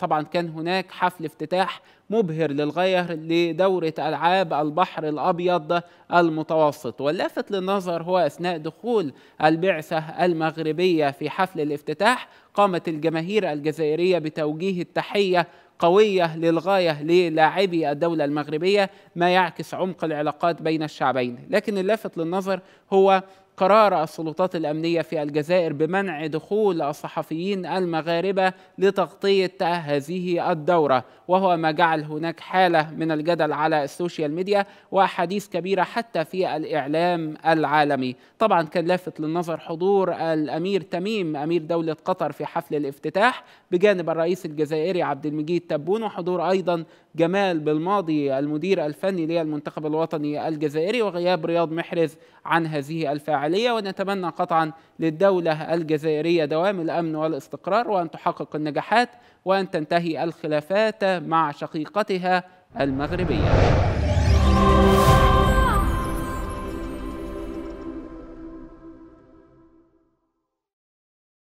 طبعا كان هناك حفل افتتاح مبهر للغاية لدورة ألعاب البحر الأبيض المتوسط واللافت للنظر هو أثناء دخول البعثة المغربية في حفل الافتتاح قامت الجماهير الجزائرية بتوجيه التحية قويه للغايه للاعبي الدوله المغربيه ما يعكس عمق العلاقات بين الشعبين لكن اللافت للنظر هو قرار السلطات الامنيه في الجزائر بمنع دخول الصحفيين المغاربه لتغطيه هذه الدوره وهو ما جعل هناك حاله من الجدل على السوشيال ميديا واحاديث كبيره حتى في الاعلام العالمي طبعا كان لافت للنظر حضور الامير تميم امير دوله قطر في حفل الافتتاح بجانب الرئيس الجزائري عبد المجيد التبون وحضور أيضا جمال بالماضي المدير الفني للمنتخب الوطني الجزائري وغياب رياض محرز عن هذه الفاعلية ونتمنى قطعا للدولة الجزائرية دوام الأمن والاستقرار وأن تحقق النجاحات وأن تنتهي الخلافات مع شقيقتها المغربية